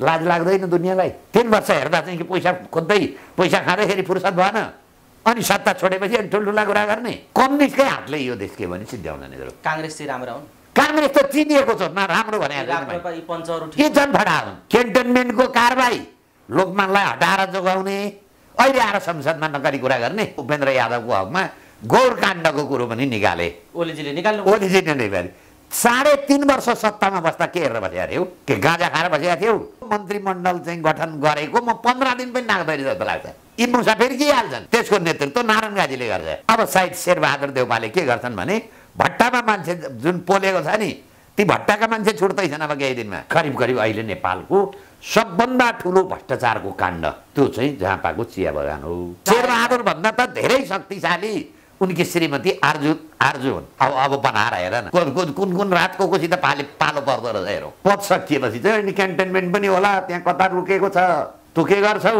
लाज लाग्दैन दुनियाँलाई तिन वर्ष हेर्दा चाहिँ कि पैसा खोज्दै पैसा खाँदाखेरि फुर्सद भएन अनि सत्ता छोडेपछि अनि ठुल्ठुला कुरा गर्ने कम्युनिस्टकै हातले यो देश के भने सिद्ध्याउन नि काङ्ग्रेस चाहिँ राम्रो हुन् काङ्ग्रेस त चिनिएको छ न राम्रो भने के जनफडा हुन् केन्टोनमेन्टको कारबाही लोकमानलाई हटाएर जोगाउने अहिले आएर संसदमा नकरी कुरा गर्ने उपेन्द्र यादवको हकमा गौरकाण्डको कुरो पनि निकाले ओलीजीले निकाल्नु ओलीजीले निकाले साढे तिन वर्ष सत्तामा बस्दा के हेरेर बसेका थियो के गाँजा खाएर बसेका थियौ मन्त्रीमण्डल चाहिँ गठन गरेको म पन्ध्र दिन पनि नाग्दाखेरि जस्तो लाग्छ यी मुसा फेरि के हाल्छन् त्यसको नेतृत्व नारायण गाजीले गर्छ अब सायद शेरबहादुर देउपाले के गर्छन् भने भट्टामा मान्छे जुन पोलेको छ नि ती भट्टाका मान्छे छुट्दैछन् अब केही दिनमा करिब करिब अहिले नेपालको सबभन्दा ठुलो भ्रष्टाचारको काण्ड त्यो चाहिँ झापाको चिया बगान हो शेरबहादुर भन्दा त धेरै शक्तिशाली उनकी श्रीमती आर्जु आर्जु हुन् अब अब बनाएर हेर न कुन कुन रातको त पाले पालो पर्दो रहेछ हेरौँ पद सकिएपछि चाहिँ क्यान्टेनमेन्ट पनि होला त्यहाँ कता रुकेको छ तुके के गर्छौ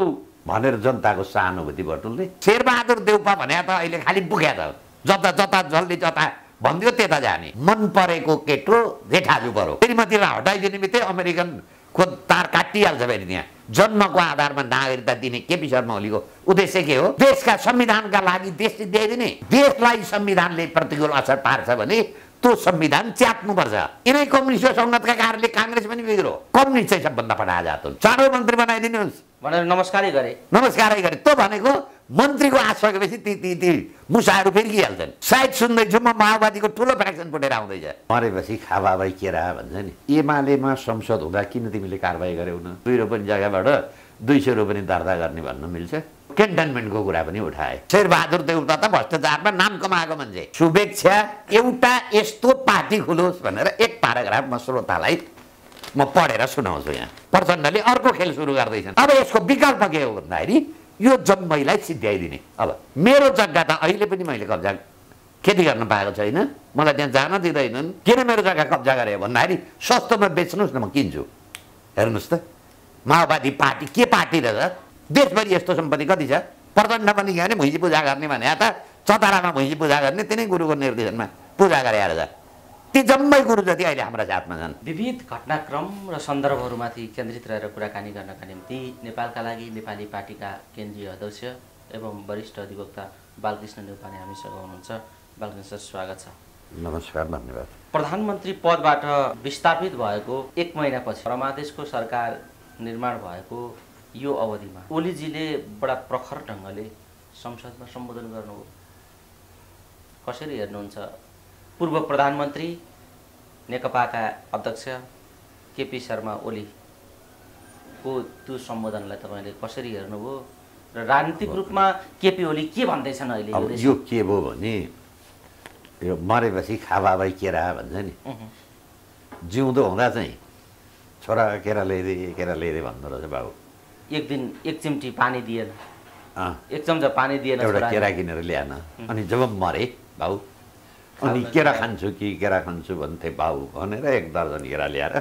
भनेर जनताको सहानुभूति बटुलले शेरबहादुर देउपा भने त अहिले खालि बुख्या छ जता जता जल्दी जता भनिदियो त्यता जाने मन परेको केटो जेठाजु परो श्रीमतीलाई हटाइदिने बित्तिकै अमेरिकन खोद तार काटिहाल्छ फेरि त्यहाँ जन्मको आधारमा नागरिकता दिने केपी शर्मा ओलीको उद्देश्य के हो देशका संविधानका लागि देशले दिइदिने देशलाई संविधानले प्रतिकूल असर पार्छ भने त्यो संविधान च्याप्नुपर्छ यिनै कम्युनिस्ट सङ्गतका कारणले काङ्ग्रेस पनि बिग्रो कम्युनिस्ट चाहिँ सबभन्दा पठाए जात चाँडो मन्त्री बनाइदिनुहोस् भनेर नमस्कारै गरे नमस्कारै गरे त्यो भनेको मन्त्रीको आँस सकेपछि ती ती ती मुसाहरू फिर्किहाल्छन् सायद सुन्दैछु म माओवादीको ठुलो फ्याक्सन फुटेर आउँदैछ मरेपछि के केरा भन्छ नि एमालेमा संसद हुँदा किन तिमीले कारवाही गरेउ न दुई रोपनी जग्गाबाट दुई सय रोपनी दर्ता गर्ने भन्नु मिल्छ केन्टनमेन्टको कुरा पनि उठाए शेरबहादुर देउता त भ्रष्टाचारमा नाम कमाएको मान्छे शुभेच्छा एउटा यस्तो पार्टी खुलोस् भनेर एक प्याराग्राफ म श्रोतालाई म पढेर सुनाउँछु यहाँ प्रचण्डले अर्को खेल सुरु गर्दैछन् अब यसको विकल्प के हो भन्दाखेरि यो जन्मैलाई सिद्ध्याइदिने अब मेरो जग्गा त अहिले पनि मैले कब्जा खेती गर्न पाएको छैन मलाई त्यहाँ जान दिँदैनन् किन मेरो जग्गा कब्जा गरे भन्दाखेरि सस्तोमा बेच्नुहोस् न म किन्छु हेर्नुहोस् त माओवादी पार्टी के पार्टी रहेछ देशभरि यस्तो सम्पत्ति कति छ प्रचण्ड पनि गयो भने भुइँची पूजा गर्ने भने त चतारामा भुइँची पूजा गर्ने तिनै गुरुको निर्देशनमा पूजा गरे रहेछ ती जम्मै कुरो जति अहिले हाम्रा जातमा छन् विविध घटनाक्रम र सन्दर्भहरूमाथि केन्द्रित रहेर कुराकानी गर्नका निम्ति नेपालका लागि नेपाली पार्टीका केन्द्रीय अध्यक्ष एवं वरिष्ठ अधिवक्ता बालकृष्ण नेपाली हामीसँग हुनुहुन्छ बालकृष्ण सर स्वागत छ नमस्कार धन्यवाद प्रधानमन्त्री पदबाट विस्थापित भएको एक महिनापछि परमादेशको सरकार निर्माण भएको यो अवधिमा ओलीजीले बडा प्रखर ढङ्गले संसदमा सम्बोधन गर्नु कसरी हेर्नुहुन्छ पूर्व प्रधानमन्त्री नेकपाका अध्यक्ष केपी शर्मा ओलीको त्यो सम्बोधनलाई तपाईँले कसरी हेर्नुभयो र राजनीतिक रूपमा केपी ओली के भन्दैछन् अहिले यो के भयो भने यो मरेपछि खाबा भाइ केरा भन्छ नि जिउँदो हुँदा चाहिँ छोरा केरा ल्याइदिए केरा ल्याइदिए भन्दो रहेछ बाबु एक दिन एक चिम्टी पानी दिएन एक चम्चा पानी दिएन एउटा केरा किनेर ल्याएन अनि जब मरे भाउ अनि केरा खान्छु कि केरा खान्छु भन्थे बाबु भनेर एक दर्जन केरा ल्याएर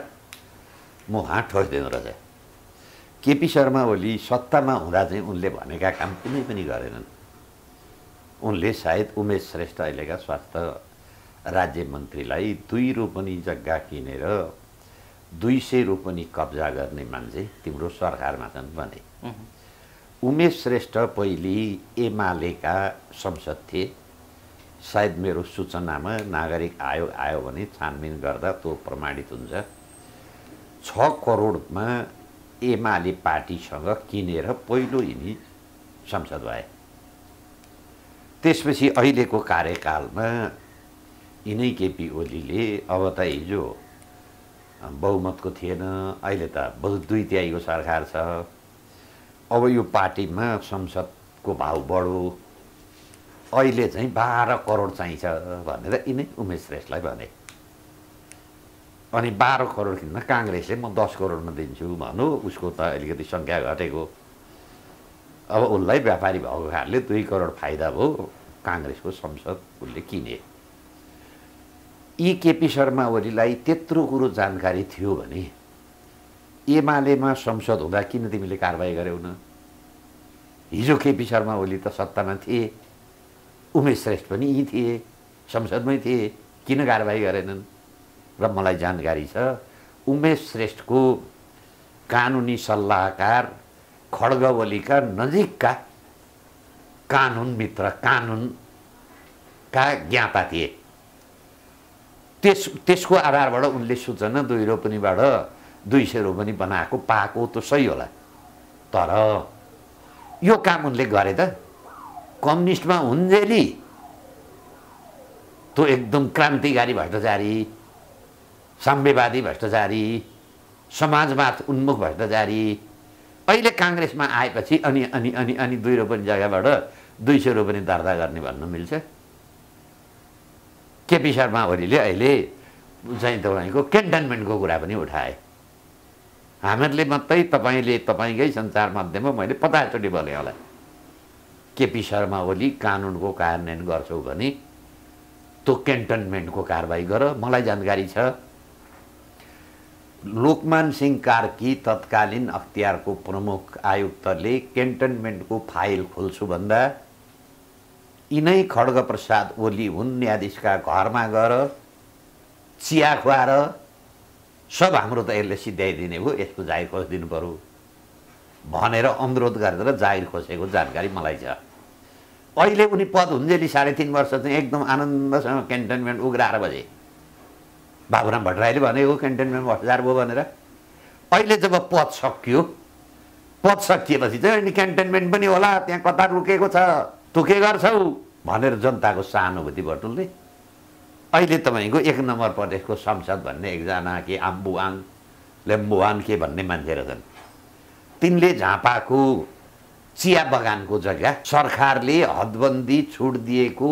म हात ठोसिदिनु रहेछ केपी शर्मा ओली सत्तामा हुँदा चाहिँ उनले भनेका काम कुनै पनि गरेनन् उनले सायद उमेश श्रेष्ठ अहिलेका स्वास्थ्य राज्य मन्त्रीलाई दुई रोपनी जग्गा किनेर दुई सय रोपनी कब्जा गर्ने मान्छे तिम्रो सरकारमा छन् भने उमेश श्रेष्ठ पहिले एमालेका संसद थिए सायद मेरो सूचनामा नागरिक आयोग आयो भने छानबिन गर्दा त्यो प्रमाणित हुन्छ छ करोडमा एमाले पार्टीसँग किनेर पहिलो यिनी संसद भए त्यसपछि अहिलेको कार्यकालमा यिनै केपी ओलीले अब त हिजो बहुमतको थिएन अहिले त बहु दुई तिहाईको सरकार छ अब यो पार्टीमा संसदको भाव बढो अहिले चाहिँ बाह्र करोड चाहिन्छ भनेर यिनै उमेश श्रेष्ठलाई भने अनि बाह्र करोड किन्न काङ्ग्रेसले म दस करोडमा दिन्छु भनौँ उसको त अलिकति सङ्ख्या घटेको अब उसलाई व्यापारी भएको कारणले दुई करोड फाइदा भयो काङ्ग्रेसको संसद उसले किने यी केपी शर्मा ओलीलाई त्यत्रो कुरो जानकारी थियो भने एमालेमा संसद हुँदा किन तिमीले कारवाही न हिजो केपी शर्मा ओली त सत्तामा थिए उमेश श्रेष्ठ पनि यहीँ थिए संसदमै थिए किन कारवाही गरेनन् र मलाई जानकारी छ उमेश श्रेष्ठको कानुनी सल्लाहकार खड्गवलीका नजिकका कानुन मित्र कानुनका ज्ञाता थिए त्यस त्यसको आधारबाट उनले सूचना दुई रोपनीबाट दुई सय रोपनी बनाएको पाएको त सही होला तर यो काम उनले गरे त कम्युनिस्टमा हुन्जेली तँ एकदम क्रान्तिकारी भ्रष्टाचारी साम्यवादी भ्रष्टाचारी समाजवाद उन्मुख भ्रष्टाचारी अहिले काङ्ग्रेसमा आएपछि अनि अनि अनि अनि दुई रोपनी जग्गाबाट दुई सय रोपनी दर्ता गर्ने भन्नु मिल्छ केपी शर्मा ओलीले अहिले चाहिँ तपाईँको क्यान्टनमेन्टको कुरा पनि उठाए हामीहरूले मात्रै तपाईँले तपाईँकै सञ्चार माध्यममा मैले पचासचोटि बोलेँ होला केपी शर्मा ओली कानुनको कार्यान्वयन गर्छौ भने त्यो क्यान्टनमेन्टको कारवाही गर मलाई जानकारी छ लोकमान सिंह कार्की तत्कालीन अख्तियारको प्रमुख आयुक्तले क्यान्टनमेन्टको फाइल खोल्छु भन्दा यिनै खड्ग प्रसाद ओली हुन् न्यायाधीशका घरमा गएर चिया खुवाएर सब हाम्रो त यसले सिध्याइदिने हो यसको जाय खोजिदिनु पऱ्यो भनेर अनुरोध गरेर जागिर खोसेको जानकारी मलाई छ अहिले उनी पद हुन्जेली साढे तिन वर्ष चाहिँ एकदम आनन्दसँग क्यान्टोनमेन्ट उग्राएर बजे बाबुराम भट्टराईले भनेको हो क्यान्टोनमेन्ट हजार भयो भनेर अहिले जब पद सकियो पद सकिएपछि चाहिँ अनि क्यान्टोनमेन्ट पनि होला त्यहाँ कता रुकेको छ तुके गर्छौ भनेर जनताको सहानुभूति बटुलले अहिले तपाईँको एक नम्बर प्रदेशको सांसद भन्ने एकजना के आम्बुआङ लेम्बुआन के भन्ने मान्छे छन् तिनले झापाको चिया बगानको जग्गा सरकारले हदबन्दी छुट दिएको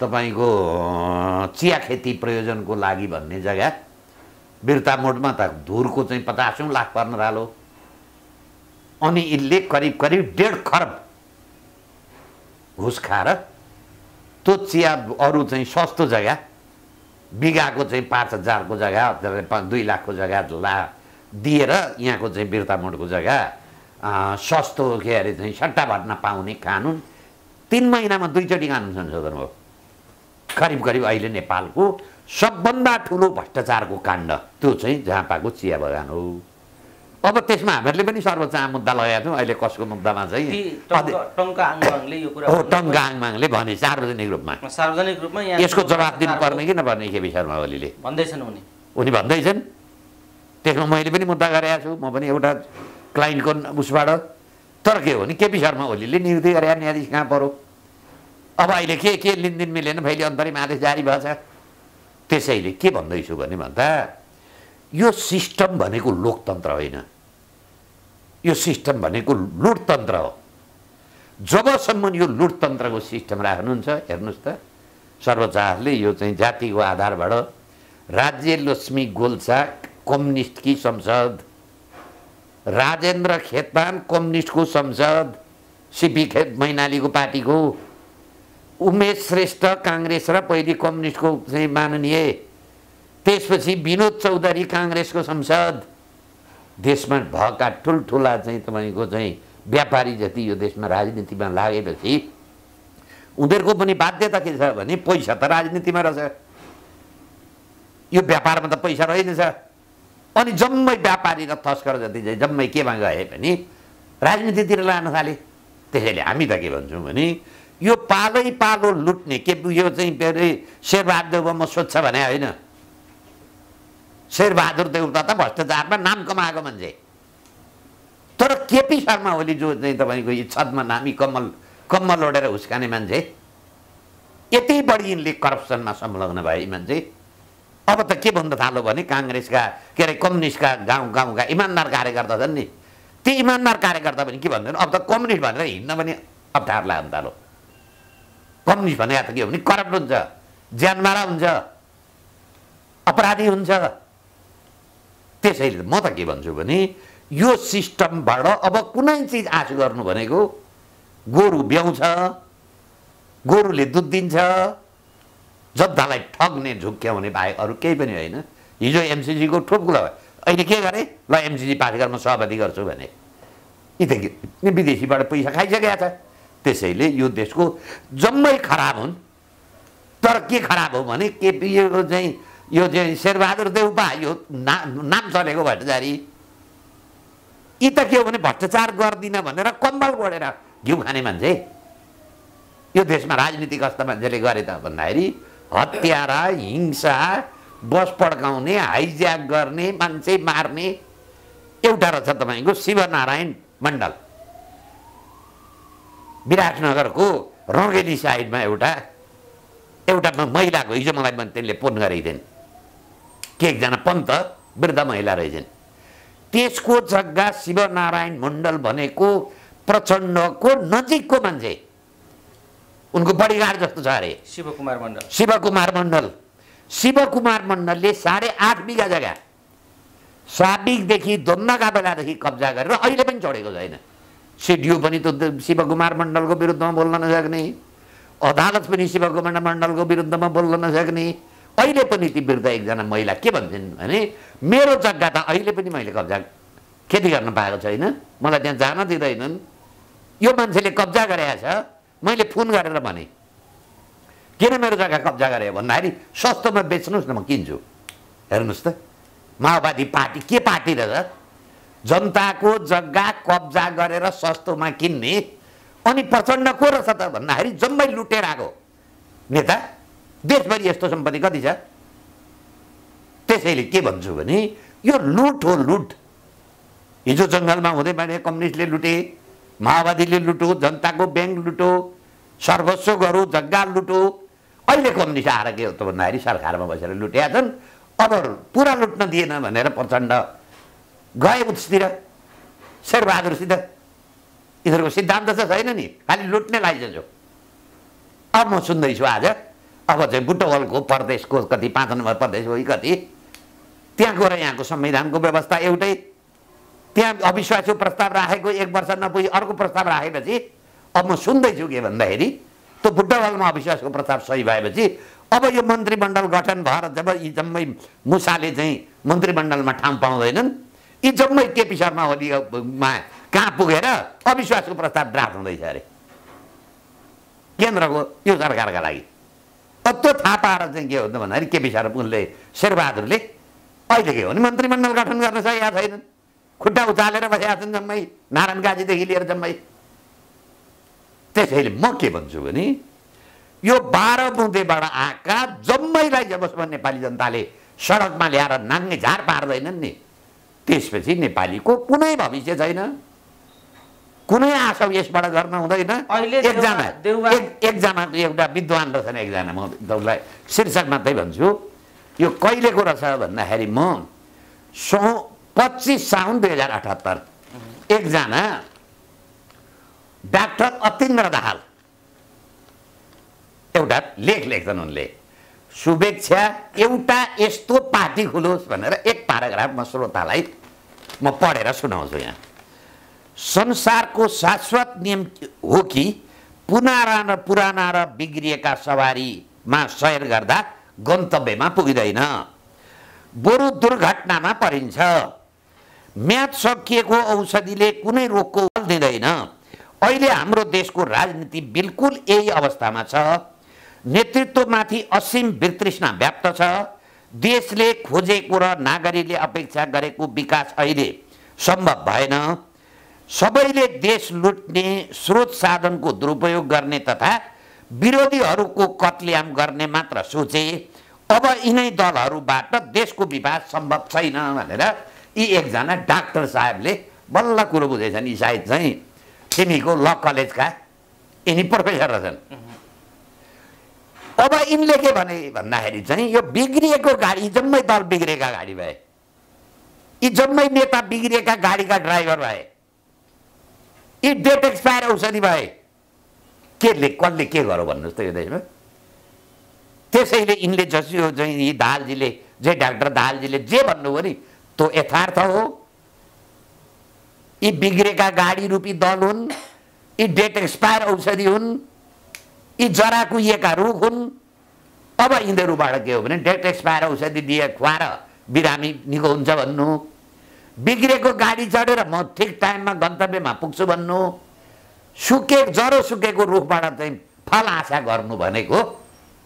तपाईँको चिया खेती प्रयोजनको लागि भन्ने जग्गा बिर्ता मोडमा त धुरको चाहिँ पचासौँ लाख पर्न थालो अनि यसले करिब करिब डेढ खरब घुस खाएर त्यो चिया अरू चाहिँ सस्तो जग्गा बिगाको चाहिँ पाँच हजारको जग्गा दुई लाखको जग्गा ला दिएर यहाँको चाहिँ मोडको जग्गा सस्तो के अरे चाहिँ सट्टा भन्न पाउने कानुन तिन महिनामा दुईचोटि कानुन संशोधन हो करिब करिब अहिले नेपालको सबभन्दा ठुलो भ्रष्टाचारको काण्ड त्यो चाहिँ झापाको चिया बगान हो अब त्यसमा हामीहरूले पनि सर्वोच्च मुद्दा लगाएको थियौँ अहिले कसको मुद्दामा चाहिँ टङ्का आङमाङले भने सार्वजनिक रूपमा सार्वजनिक रूपमा यसको जवाब दिनुपर्ने कि नपर्ने के विषयमा ओलीले भन्दैछन् उनी उनी भन्दैछन् त्यसमा मैले पनि मुद्दा गरेका छु म पनि एउटा क्लाइन्टको उसबाट तर के हो भने केपी शर्मा ओलीले नियुक्ति गरे न्यायाधीश कहाँ पऱ्यो अब अहिले के के लिनदिन मिलेन फैले अन्तरिम आदेश जारी भएको छ त्यसैले के भन्दैछु भने भन्दा यो सिस्टम भनेको लोकतन्त्र होइन यो सिस्टम भनेको लुटतन्त्र हो जबसम्म यो लुटतन्त्रको सिस्टम राख्नुहुन्छ हेर्नुहोस् त सर्वचारले यो चाहिँ जातिको आधारबाट राज्य लक्ष्मी गोलचाक कम्युनिस्ट कि संसद राजेन्द्र खेतान कम्युनिस्टको संसद सिपी खेत मैनालीको पार्टीको उमेश श्रेष्ठ काङ्ग्रेस र पहिले कम्युनिस्टको चाहिँ माननीय त्यसपछि विनोद चौधरी काङ्ग्रेसको संसद देशमा भएका ठुल्ठुला चाहिँ तपाईँको चाहिँ व्यापारी जति यो देशमा राजनीतिमा लागेपछि उनीहरूको पनि बाध्यता के छ भने पैसा त राजनीतिमा रहेछ यो व्यापारमा त पैसा रहेनछ अनि जम्मै व्यापारी र तस्कर जति चाहिँ जम्मै केमा गए पनि राजनीतितिर लान थाले त्यसैले हामी त के भन्छौँ भने यो पालै पालो लुट्ने के यो चाहिँ के अरे शेरबहादुर म स्वच्छ भने होइन शेरबहादुर देउता त भ्रष्टाचारमा नाम कमाएको मान्छे तर केपी शर्मा ओली जो चाहिँ तपाईँको छतमा नामी कमल कम्मल ओढेर हुस्काने मान्छे यति बढी यिनले करप्सनमा संलग्न भए मान्छे अब त के भन्न थालो भने काङ्ग्रेसका के अरे कम्युनिस्टका गाउँ गाउँका इमान्दार कार्यकर्ता छन् नि ती इमान्दार कार्यकर्ता भने के भन्दैन अब त कम्युनिस्ट भनेर हिँड्न पनि अप्ठ्यारो लाग्यो थालो कम्युनिस्ट भने त के हो भने करप्ट हुन्छ ज्यानमारा हुन्छ अपराधी हुन्छ त्यसैले म त के भन्छु भने यो सिस्टमबाट अब कुनै चिज आश गर्नु भनेको गोरु ब्याउँछ गोरुले दुध दिन्छ जनतालाई ठग्ने झुक्क्याउने भाइ अरू केही पनि होइन हिजो एमसिसीको ठुप्कुलो भयो अहिले के गरेँ ल एमसिसी पाठ्यक्रममा म गर्छु भने यी त विदेशीबाट पैसा खाइसकेका छ त्यसैले यो देशको जम्मै खराब हुन् तर के खराब हो भने यो चाहिँ यो चाहिँ शेरबहादुर देउपा यो ना नाम चलेको भट्टचारी यी त के हो भने भ्रष्टाचार गर्दिनँ भनेर कम्बल गोडेर घिउ खाने मान्छे यो देशमा राजनीतिक कस्ता मान्छेले गरे त भन्दाखेरि हत्यारा हिंसा बस पड्काउने हाइज्याक गर्ने मान्छे मार्ने एउटा रहेछ तपाईँको शिवनारायण मण्डल विराटनगरको रङ्गेली साइडमा एउटा एउटा महिलाको हिजो मलाई त्यसले फोन गरेको के एकजना पन्त वृद्ध महिला रहेछन् त्यसको जग्गा शिवनारायण मण्डल भनेको प्रचण्डको नजिकको मान्छे उनको बडीगार्ड जस्तो छ अरे शिवकुमार मण्डल शिवकुमार मण्डल शिवकुमार मण्डलले साढे आठ बिघा जग्गा साबिकदेखि द्वन्द्वका बेलादेखि कब्जा गरेर अहिले पनि चढेको छैन सिडिओ पनि त शिवकुमार मण्डलको विरुद्धमा बोल्न नसक्ने अदालत पनि शिवकुमार मण्डलको विरुद्धमा बोल्न नसक्ने अहिले पनि ती विरुद्ध एकजना महिला के भन्छन् भने मेरो जग्गा त अहिले पनि मैले कब्जा खेती गर्न पाएको छैन मलाई त्यहाँ जान दिँदैनन् यो मान्छेले कब्जा गरेका छ मैले फोन गरेर भने किन मेरो जग्गा कब्जा गरेँ भन्दाखेरि सस्तोमा बेच्नुहोस् न म किन्छु हेर्नुहोस् त माओवादी पार्टी के पार्टी रहेछ जनताको जग्गा कब्जा गरेर सस्तोमा किन्ने अनि प्रचण्ड को रहेछ त भन्दाखेरि जम्मै लुटेर आएको नेता देशभरि यस्तो सम्पत्ति कति छ त्यसैले के भन्छु भने यो लुट हो लुट हिजो जङ्गलमा हुँदै भने कम्युनिस्टले लुटे माओवादीले लुटो जनताको ब्याङ्क लुटो सर्वस्व गरौँ जग्गा लुटो अहिले कम्युनिस्ट आएर के हो त भन्दाखेरि सरकारमा बसेर लुटेका छन् अब पुरा लुट्न दिएन भनेर प्रचण्ड गए उसतिर शेरबहादुरसित यिनीहरूको सिद्धान्त त छैन नि खालि लुट्ने लाइसेन्स हो अब म सुन्दैछु आज अब चाहिँ बुटवलको प्रदेशको कति पाँच नम्बर प्रदेश हो कति त्यहाँ गएर यहाँको संविधानको व्यवस्था एउटै त्यहाँ अविश्वासको प्रस्ताव राखेको एक वर्ष नपुगी अर्को प्रस्ताव राखेपछि अब म सुन्दैछु के भन्दाखेरि त्यो बुद्धवालमा अविश्वासको प्रस्ताव सही भएपछि अब यो मन्त्रीमण्डल गठन भएर जब यी जम्मै मुसाले चाहिँ मन्त्रीमण्डलमा ठाउँ पाउँदैनन् यी जम्मै केपी शर्मा ओलीमा कहाँ पुगेर अविश्वासको प्रस्ताव ड्राफ्ट हुँदैछ अरे केन्द्रको यो सरकारका लागि त्यो थाहा पाएर चाहिँ के हुन्छ भन्दाखेरि केपी शर्मा उनले शेरबहादुरले अहिले के हो भने मन्त्रीमण्डल गठन गर्न सकेका छैनन् खुट्टा उचालेर बसेका छन् जम्मै नारायण गाजीदेखि लिएर जम्मै त्यसैले म के भन्छु भने यो बाह्र बुँदेबाट आएका जम्मैलाई जबसम्म नेपाली जनताले सडकमा ल्याएर नाङ्गे झार पार्दैनन् नि त्यसपछि नेपालीको कुनै भविष्य छैन कुनै आशा यसबाट गर्न हुँदैन एकजना एकजनाको एउटा विद्वान रहेछन् एकजना म तपाईँलाई शीर्षक मात्रै भन्छु यो कहिलेको रहेछ भन्दाखेरि म सो पच्चिस साउन दुई हजार अठहत्तर एकजना डाक्टर अतिन्द्र दाहाल एउटा लेख लेख्छन् उनले शुभेच्छा एउटा यस्तो पार्टी खुलोस् भनेर एक प्याराग्राफ म श्रोतालाई म पढेर सुनाउँछु यहाँ संसारको शाश्वत नियम हो कि पुराना र पुराना र बिग्रिएका सवारीमा सैर गर्दा गन्तव्यमा पुगिँदैन बरु दुर्घटनामा परिन्छ म्याद सकिएको औषधिले कुनै रोगको हल दिँदैन अहिले हाम्रो देशको राजनीति बिल्कुल यही अवस्थामा छ नेतृत्वमाथि असीम वितृष्णा व्याप्त छ देशले खोजेको र नागरिकले अपेक्षा गरेको विकास अहिले सम्भव भएन सबैले देश लुट्ने स्रोत साधनको दुरुपयोग गर्ने तथा विरोधीहरूको कत्लेआम गर्ने मात्र सोचे अब यिनै दलहरूबाट देशको विवाद सम्भव छैन भनेर यी एकजना डाक्टर साहेबले बल्ल कुरो बुझेछन् यी सायद चाहिँ तिमीको ल कलेजका यिनी प्रोफेसर रहेछन् अब यिनले के भने भन्दाखेरि चाहिँ यो बिग्रिएको गाडी जम्मै दल बिग्रिएका गाडी भए यी जम्मै नेता बिग्रिएका गाडीका ड्राइभर भए यी डेट एक्सपायर औषधि भए केले कसले के गर भन्नुहोस् त यो देशमा त्यसैले यिनले जस यो चाहिँ यी दालजीले जे डाक्टर दालजीले जे भन्नुभयो नि तो यथार्थ हो यी बिग्रेका गाडी रूपी दल हुन् यी डेट एक्सपायर औषधि हुन् यी जरा कुहिएका रुख हुन् अब यिनीहरूबाट के हो भने डेट एक्सपायर औषधि दिए खुवाएर बिरामी निको हुन्छ भन्नु बिग्रेको गाडी चढेर म ठिक टाइममा गन्तव्यमा पुग्छु भन्नु सुके जरो सुकेको रुखबाट चाहिँ फल आशा गर्नु भनेको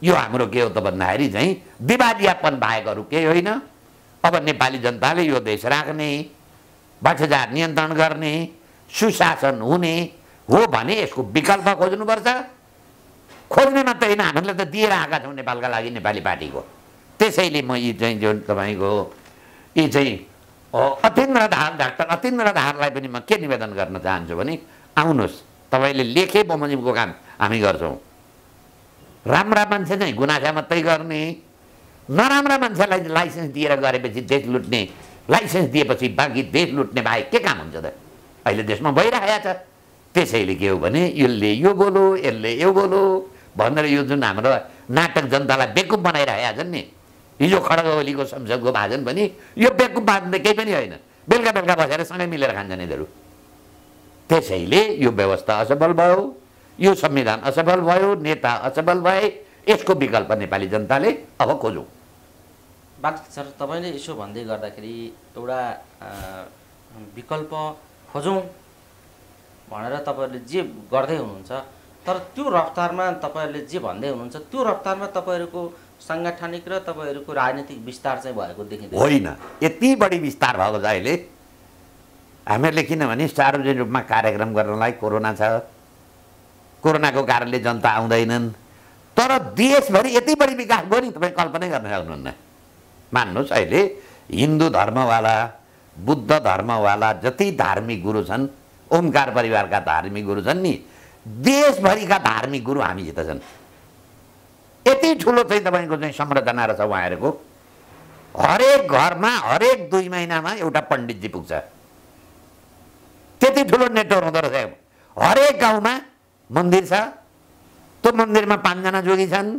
यो हाम्रो के हो त भन्दाखेरि चाहिँ दिवालियापन बाहेकहरू केही होइन अब नेपाली जनताले यो देश राख्ने भ्रष्टाचार नियन्त्रण गर्ने सुशासन हुने हो भने यसको विकल्प खोज्नुपर्छ खोज्ने मात्रै होइन हामीले त दिएर आएका छौँ नेपालका लागि नेपाली पार्टीको त्यसैले म यी चाहिँ जुन तपाईँको यी चाहिँ अतिन्द्र धार डाक्टर अतिन्द्र धारलाई पनि म के निवेदन गर्न चाहन्छु भने आउनुहोस् तपाईँले लेखे बमोजिमको काम हामी गर्छौँ राम्रा मान्छे चाहिँ गुनासा मात्रै गर्ने नराम्रा मान्छेलाई लाइसेन्स दिएर गरेपछि देश लुट्ने लाइसेन्स दिएपछि बाँकी देश लुट्ने बाहेक के काम हुन्छ त अहिले देशमा भइरहेको छ त्यसैले के हो भने यसले यो बोलो यसले यो बोलो भनेर यो जुन हाम्रो नाटक जनतालाई बेकुप बनाइरहेका छन् नि हिजो खड्ग ओलीको संसदको भाषण पनि यो बेकुप त केही पनि होइन बेलुका बेलुका बसेर सँगै मिलेर खान्छन् यिनीहरू त्यसैले यो व्यवस्था असफल भयो यो संविधान असफल भयो नेता असफल भए यसको विकल्प नेपाली जनताले अब खोजौँ बात सर तपाईँले यसो भन्दै गर्दाखेरि एउटा विकल्प खोजौँ भनेर तपाईँहरूले जे गर्दै हुनुहुन्छ तर त्यो रफ्तारमा तपाईँहरूले जे भन्दै हुनुहुन्छ त्यो रफ्तारमा तपाईँहरूको साङ्गठनिक र तपाईँहरूको राजनीतिक विस्तार चाहिँ भएको देखिन्छ होइन यति बढी विस्तार भएको छ अहिले हामीहरूले किनभने सार्वजनिक रूपमा कार्यक्रम गर्नलाई कोरोना छ कोरोनाको कारणले जनता आउँदैनन् तर देशभरि यति बढी विकास भयो नि तपाईँ कल्पनै गर्न सक्नुहुन्न मान्नुहोस् अहिले हिन्दू धर्मवाला बुद्ध धर्मवाला जति धार्मिक गुरु छन् ओमकार परिवारका धार्मिक गुरु छन् नि देशभरिका धार्मिक गुरु हामीसित छन् यति ठुलो चाहिँ तपाईँको चाहिँ संरचना रहेछ उहाँहरूको हरेक घरमा हरेक दुई महिनामा एउटा पण्डितजी पुग्छ त्यति ठुलो नेटवर्क हुँदो रहेछ हरेक गाउँमा मन्दिर छ त्यो मन्दिरमा पाँचजना जोगी छन्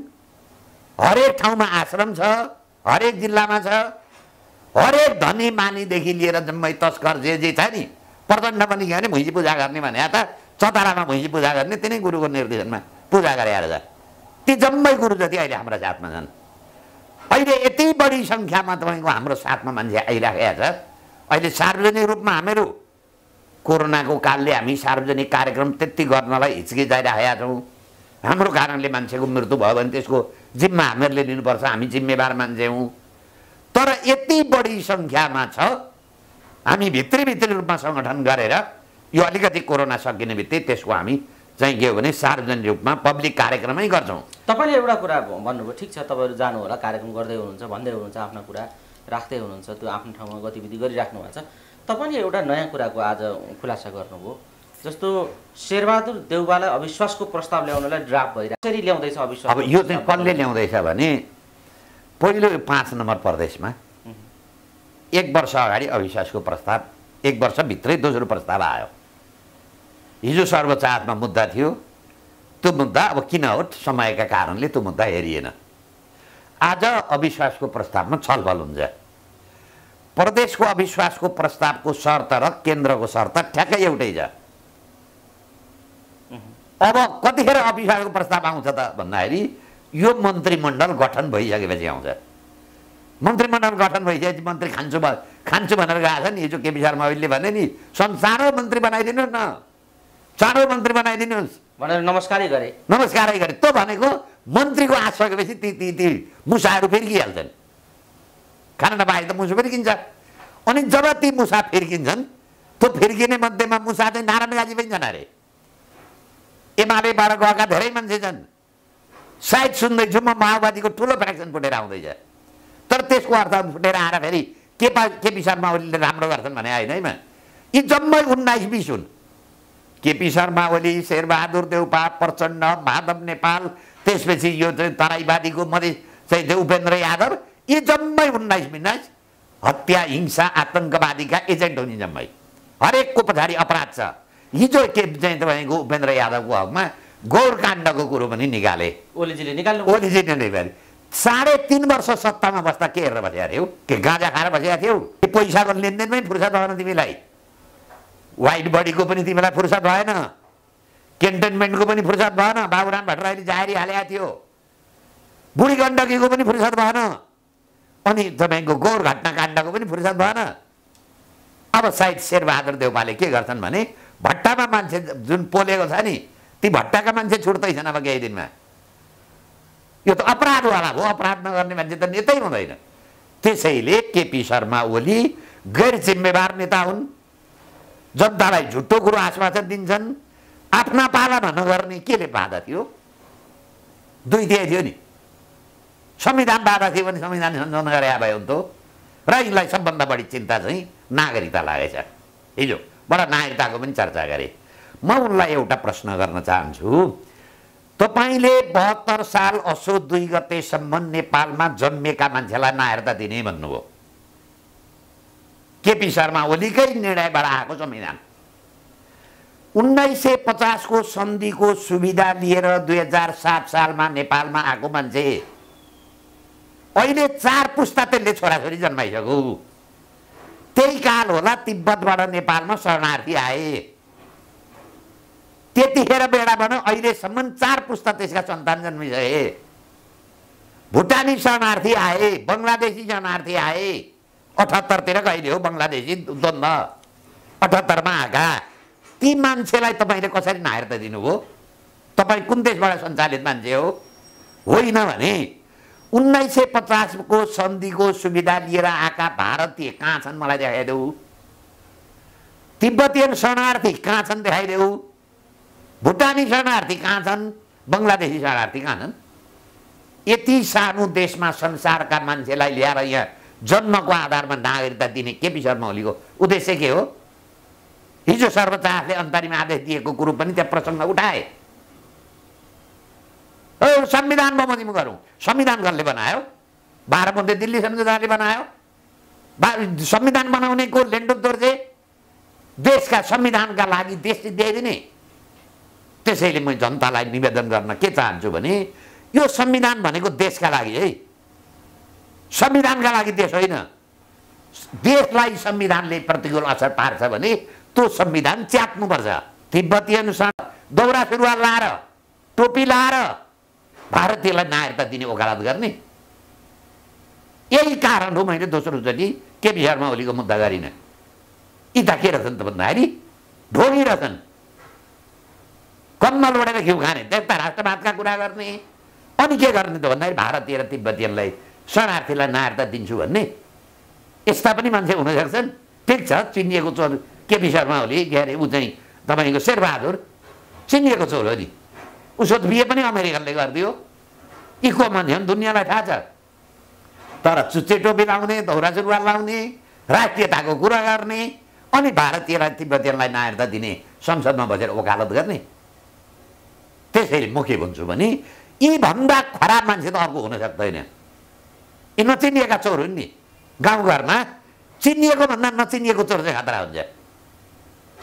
हरेक ठाउँमा आश्रम छ हरेक जिल्लामा छ हरेक धनी मानीदेखि लिएर जम्मै तस्कर जे जे छ नि प्रचण्ड पनि के भने भुइँसी पूजा गर्ने भने त चतरामा भुइँसी पूजा गर्ने तिनै गुरुको निर्देशनमा पूजा गरेर आएर ती जम्मै गुरु जति अहिले हाम्रो जातमा छन् अहिले यति बढी सङ्ख्यामा तपाईँको हाम्रो साथमा मान्छे आइराखेका छ अहिले सार्वजनिक रूपमा हामीहरू कोरोनाको कालले हामी सार्वजनिक कार्यक्रम त्यति गर्नलाई हिचकिचाइराखेका छौँ हाम्रो कारणले मान्छेको मृत्यु भयो भने त्यसको जिम्मा हामीहरूले लिनुपर्छ हामी जिम्मेवार मान्छे तर यति बढी सङ्ख्यामा छ हामी भित्री भित्री रूपमा सङ्गठन गरेर यो अलिकति कोरोना सकिने बित्तिकै त्यसको हामी चाहिँ के हो भने सार्वजनिक रूपमा पब्लिक कार्यक्रमै गर्छौँ तपाईँले एउटा कुरा भन्नुभयो ठिक छ तपाईँहरू जानु होला कार्यक्रम गर्दै हुनुहुन्छ भन्दै हुनुहुन्छ आफ्नो कुरा राख्दै हुनुहुन्छ त्यो आफ्नो ठाउँमा गतिविधि गरिराख्नु भएको छ तपाईँले एउटा नयाँ कुराको आज खुलासा गर्नुभयो जस्तो शेरबहादुर देउबालाई अविश्वासको प्रस्ताव ल्याउनलाई ड्राफ्ट भइरहेको कसरी ल्याउँदैछ अविश्वास अब यो चाहिँ कसले ल्याउँदैछ भने पहिलो पाँच नम्बर प्रदेशमा एक वर्ष अगाडि अविश्वासको प्रस्ताव एक वर्षभित्रै दोस्रो प्रस्ताव आयो हिजो सर्वोच्च मुद्दा थियो त्यो मुद्दा अब किन हो समयका कारणले त्यो मुद्दा हेरिएन आज अविश्वासको प्रस्तावमा छलफल हुन्छ प्रदेशको अविश्वासको प्रस्तावको शर्त र केन्द्रको शर्त ठ्याक्कै एउटै छ अब कतिखेर अविश्वासको प्रस्ताव आउँछ त भन्दाखेरि यो मन्त्रीमण्डल गठन भइसकेपछि आउँछ मन्त्रीमण्डल गठन भइसकेपछि मन्त्री खान्छु भ खान्छु भनेर गएको छ नि हिजो केपी शर्मा अहिले भने नि सन् चाँडो मन्त्री बनाइदिनुहोस् न चाँडो मन्त्री बनाइदिनुहोस् भनेर नमस्कारै गरे नमस्कारै गरे त्यो भनेको मन्त्रीको आश सकेपछि ती ती ती मुसाहरू फिर्किहाल्छन् खाना नपाए त मुसा फिर्किन्छ अनि जब ती मुसा फिर्किन्छन् त्यो फिर्किने मध्येमा मुसा चाहिँ नारायण गाजी पनि छन् अरे एमालेबाट गएका धेरै मान्छे छन् सायद सुन्दैछु म माओवादीको ठुलो फ्याक्सन फुटेर आउँदैछ तर त्यसको अर्थ फुटेर आएर फेरि के पा केपी शर्मा ओलीले राम्रो गर्छन् भने होइन हैमा यी जम्मै उन्नाइस बिस हुन् केपी शर्मा ओली शेरबहादुर देउपा प्रचण्ड माधव नेपाल त्यसपछि यो चाहिँ तराईवादीको मधेस चाहिँ उपेन्द्र यादव यी जम्मै उन्नाइस बिन्नाइस हत्या हिंसा आतङ्कवादीका एजेन्ट हुन् यी जम्मै हरेकको पछाडि अपराध छ हिजो के चाहिँ तपाईँको उपेन्द्र यादवको हकमा गौरकाण्डको कुरो पनि निकाले ओलीजीले निकाल्नु ओलीजीले निकाले साढे तिन वर्ष सत्तामा बस्दा के हेरेर बसेका थियौ के गाँजा खाएर बसेका थियौ कि पैसाको लेनदेनमै फुर्सद भएन तिमीलाई वाइट बडीको पनि तिमीलाई फुर्सद भएन क्यान्टोनमेन्टको पनि फुर्सद भएन बाबुराम भट्टराईले जाहेरी हालेका थियो बुढी गण्डकीको पनि फुर्सद भएन अनि तपाईँको गौर घटनाकाण्डको पनि फुर्सद भएन अब सायद शेरबहादुर देउपाले के गर्छन् भने भट्टामा मान्छे जुन पोलेको छ नि ती भट्टाका मान्छे छुट्दैछन् अब केही दिनमा यो त अपराधवाला हो अपराध नगर्ने मान्छे त नेतै हुँदैन त्यसैले केपी शर्मा ओली गैर जिम्मेवार नेता हुन् जनतालाई झुटो कुरो आश्वासन दिन्छन् आफ्ना पालामा नगर्ने केले बाधा थियो दुई दिए थियो नि संविधान बाधा थियो भने संविधान संशोधन गरे भने त र यसलाई सबभन्दा बढी चिन्ता चाहिँ नागरिकता लागेछ हिजो बडा नागरिकताको पनि चर्चा गरे म उनलाई एउटा प्रश्न गर्न चाहन्छु तपाईँले बहत्तर साल असो दुई गतेसम्म नेपालमा जन्मेका मान्छेलाई नागरिकता दिने भन्नुभयो केपी शर्मा ओलीकै निर्णयबाट आएको संविधान उन्नाइस सय पचासको सन्धिको सुविधा लिएर दुई हजार सात सालमा नेपालमा आएको मान्छे अहिले चार पुस्ता त्यसले छोराछोरी जन्माइसक्यो त्यही काल होला तिब्बतबाट नेपालमा शरणार्थी आए त्यतिखेर बेडा भनौँ अहिलेसम्म चार पुस्ता त्यसका सन्तान जन्मिसके भुटानी शरणार्थी आए बङ्गलादेशी शरणार्थी आए अठहत्तरतिर कहिले हो बङ्गलादेशी द्वन्द अठहत्तरमा आएका ती मान्छेलाई तपाईँले कसरी नाहेर त दिनुभयो तपाईँ कुन देशबाट सञ्चालित मान्छे हो होइन भने उन्नाइस सय पचासको सन्धिको सुविधा लिएर आएका भारतीय कहाँ छन् मलाई देखाइदेऊ तिब्बतीयन शरणार्थी कहाँ छन् देखाइदेऊ भुटानी शरणार्थी कहाँ छन् बङ्गलादेशी शरणार्थी कहाँ छन् यति सानो देशमा संसारका मान्छेलाई ल्याएर यहाँ जन्मको आधारमा नागरिकता दिने केपी शर्मा ओलीको उद्देश्य के हो हिजो सर्वोच्च अन्तरिम आदेश दिएको कुरो पनि त्यहाँ प्रसङ्ग उठाए संविधान बमोजिम गरौँ संविधान कसले बनायो बाह्रमध्ये दिल्ली संविधानले बनायो बा संविधान बनाउनेको लेन्डो दोर्जे देशका संविधानका लागि देशले नि त्यसैले म जनतालाई निवेदन गर्न के चाहन्छु भने यो संविधान भनेको देशका लागि है संविधानका लागि देश होइन देशलाई संविधानले प्रतिकूल असर पार्छ भने त्यो संविधान च्याप्नुपर्छ तिब्बती अनुसार दौरा सुरुवाल लाएर टोपी लाएर भारतीयलाई नागरिकता दिने ओकालत गर्ने यही कारण हो मैले दोस्रोचोटि केपी शर्मा ओलीको मुद्दा गरिनँ यी त के रहेछन् त भन्दाखेरि ढोगी रहेछन् कम्मल ओढेर घिउ खाने त राष्ट्रवादका कुरा गर्ने अनि के गर्ने त भन्दाखेरि भारतीय र तिब्बतीयलाई शरणार्थीलाई नागरिकता दिन्छु भन्ने यस्ता पनि मान्छे हुनसक्छन् ठिक छ चिनिएको चोर केपी शर्मा ओली के अरे ऊ चाहिँ तपाईँको शेरबहादुर चिनिएको चोर हो नि त बिहे पनि अमेरिकनले गरिदियो इको मान्छे दुनियाँलाई थाहा छ तर चुच्चे टोपी लाउने दौरा सुरुवाल लाउने राष्ट्रियताको कुरा गर्ने अनि भारतीयलाई तिब्बतीयलाई नायरता दिने संसदमा बसेर वकालत गर्ने त्यसरी म के भन्छु भने यीभन्दा खराब मान्छे त अर्को हुन सक्दैन यी नचिनिएका चोर हुन् नि गाउँघरमा चिनिएको भन्दा नचिनिएको चोर चाहिँ खतरा हुन्छ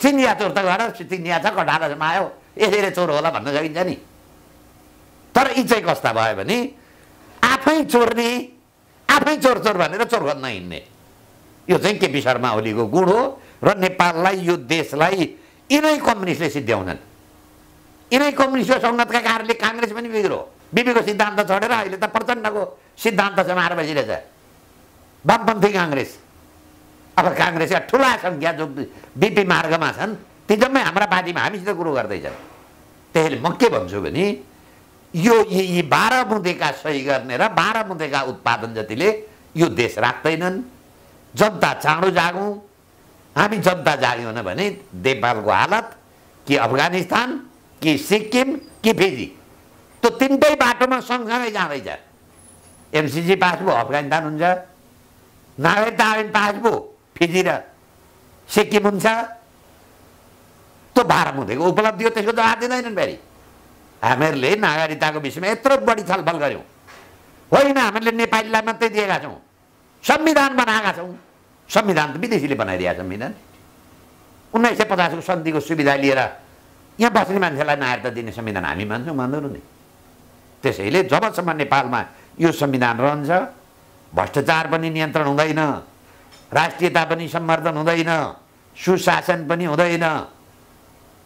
चिनिया चोर त गएर चिनिया छ कठालासम्म आयो यसरी चोर होला भन्न सकिन्छ नि तर यी चाहिँ कस्ता भयो भने आफै चोर्ने आफै चोर चोर भनेर चोर खोज्न हिँड्ने यो चाहिँ केपी शर्मा ओलीको गुण हो र नेपाललाई यो देशलाई यिनै कम्युनिस्टले सिद्ध्याउँछन् यिनै कम्युनिस्ट सङ्गतका कारणले काङ्ग्रेस पनि बिग्रो बिबीको सिद्धान्त छोडेर अहिले त प्रचण्डको सिद्धान्त मार बसिरहेछ वामपन्थी काङ्ग्रेस अब काङ्ग्रेसका ठुला सङ्ख्या जो बिपी मार्गमा छन् ती जम्मै हाम्रा पार्टीमा हामीसित कुरो गर्दैछन् त्यसैले म के भन्छु भने यो यी बाह्र बुँदेका सही गर्ने र बाह्र बुँदेका उत्पादन जतिले यो देश राख्दैनन् जनता चाँडो जागौँ हामी जनता जाग्यौँ भने नेपालको हालत कि अफगानिस्तान कि सिक्किम कि फिजी त्यो तिनटै बाटोमा सँगसँगै जाँदैछ एमसिसी पास भयो अफगानिस्तान हुन्छ नागरिकता पास भयो फिजी र सिक्किम हुन्छ यस्तो भार हुँदैको उपलब्धि हो त्यसको जवाब दिँदैनन् फेरि हामीहरूले नागरिकताको विषयमा यत्रो बढी छलफल गऱ्यौँ होइन हामीले नेपालीलाई मात्रै दिएका छौँ संविधान बनाएका छौँ संविधान त विदेशीले बनाइदिएका संविधान उन्नाइस सय पचासको सन्धिको सुविधा लिएर यहाँ बस्ने मान्छेलाई नागरिकता दिने संविधान हामी मान्छौँ मान्दैनौँ नि त्यसैले जबसम्म नेपालमा यो संविधान रहन्छ भ्रष्टाचार पनि नियन्त्रण हुँदैन राष्ट्रियता पनि सम्वर्धन हुँदैन सुशासन पनि हुँदैन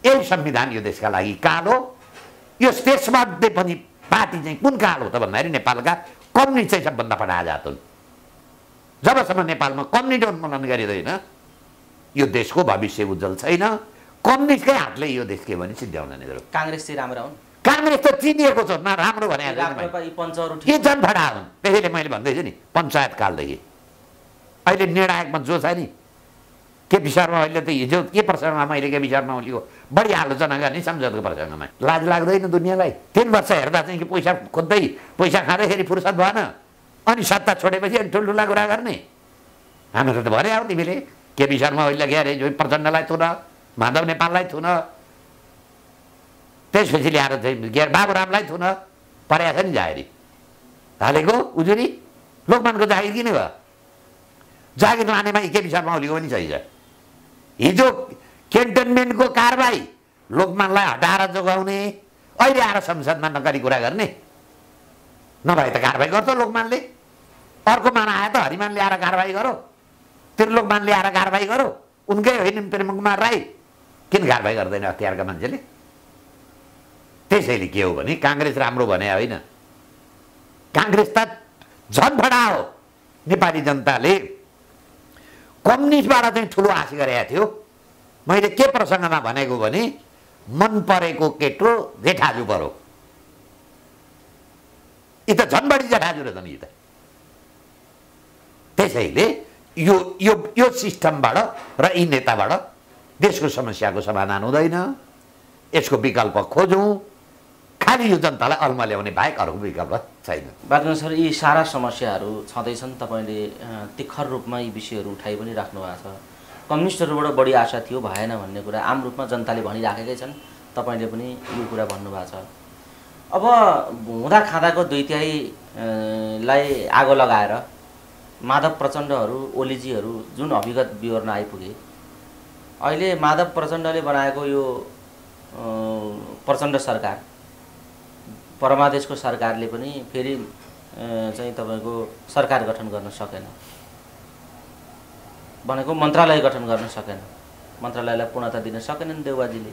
यही संविधान यो देशका लागि कालो यो स्पेसमध्ये पनि पार्टी चाहिँ कुन कालो त भन्दाखेरि नेपालका कम्युनिस्ट चाहिँ सबभन्दा पठाजात हुन् जबसम्म नेपालमा कम्युनिस्ट उन्मूलन गरिँदैन यो देशको भविष्य उज्जवल छैन कम्युनिस्टकै हातले यो देश के भने सिद्ध्याउन नि काङ्ग्रेस चाहिँ राम्रो हुन् काङ्ग्रेस त चिनिएको छ न राम्रो भने यी जनफडा हुन् त्यसैले मैले भन्दैछु नि पञ्चायत कालदेखि अहिले निर्णायकमा जो छ नि के विचारमा अहिले त हिजो के प्रसङ्गमा मैले के विचारमा उलियो बढी आलोचना गर्ने सम्झौतको प्रसङ्गमा लाज लाग्दैन दुनियाँलाई तिन वर्ष हेर्दा चाहिँ कि पैसा खोज्दै पैसा खाँदाखेरि फुर्सद भएन अनि सत्ता छोडेपछि अनि ठुल्ठुला कुरा गर्ने हाम्रो त भरे आऊ तिमीले केपी शर्मा अहिले के अरे प्रचण्डलाई थुन माधव नेपाललाई थुन त्यसपछि ल्याएर चाहिँ के बाबुरामलाई थुन परेको छ नि जागिरी हालेको उजुरी लोकमानको जागिर किन भयो जागिर लानेमा केपी शर्मा ओलीको पनि सही हिजो क्यान्टोन्मेन्टको कारबाही लोकमानलाई हटाएर जोगाउने अहिले आएर संसदमा नगरी कुरा गर्ने नभए त कारवाही गर्छ लोकमानले अर्को मान आयो त हरिमान ल्याएर कारवाही गरो त्रिलोकमान ल्याएर कारवाही गरौ उनकै होइन प्रेम कुमार राई किन कारवाही गर्दैन हतियारका मान्छेले त्यसैले के हो भने काङ्ग्रेस राम्रो भने होइन काङ्ग्रेस त झन् हो नेपाली जनताले कम्युनिस्टबाट चाहिँ ठुलो आशा गरेका थियो मैले के प्रसङ्गमा भनेको भने मन परेको केटो जेठाजु परो यी त झन् बढी जेठाजु नि यी त त्यसैले यो यो यो सिस्टमबाट र यी नेताबाट देशको समस्याको समाधान हुँदैन यसको विकल्प खोजौँ खालि यो जनतालाई अल्मा ल्याउने बाहेक अर्को विकल्प छैन बाटो सर यी सारा समस्याहरू छँदैछन् तपाईँले तिखर रूपमा यी विषयहरू उठाइ पनि राख्नु भएको छ कम्युनिस्टहरूबाट बढी आशा थियो भएन भन्ने कुरा आम रूपमा जनताले भनिराखेकै छन् तपाईँले पनि यो कुरा भन्नुभएको छ अब हुँदा खाँदाको दुई तिहाईलाई आगो लगाएर माधव प्रचण्डहरू ओलीजीहरू जुन अभिगत विवरण आइपुगे अहिले माधव प्रचण्डले बनाएको यो प्रचण्ड सरकार परमादेशको सरकारले पनि फेरि चाहिँ तपाईँको सरकार गठन गर्न सकेन भनेको मन्त्रालय गठन गर्न सकेन मन्त्रालयलाई पूर्णता दिन सकेनन् देउवाजीले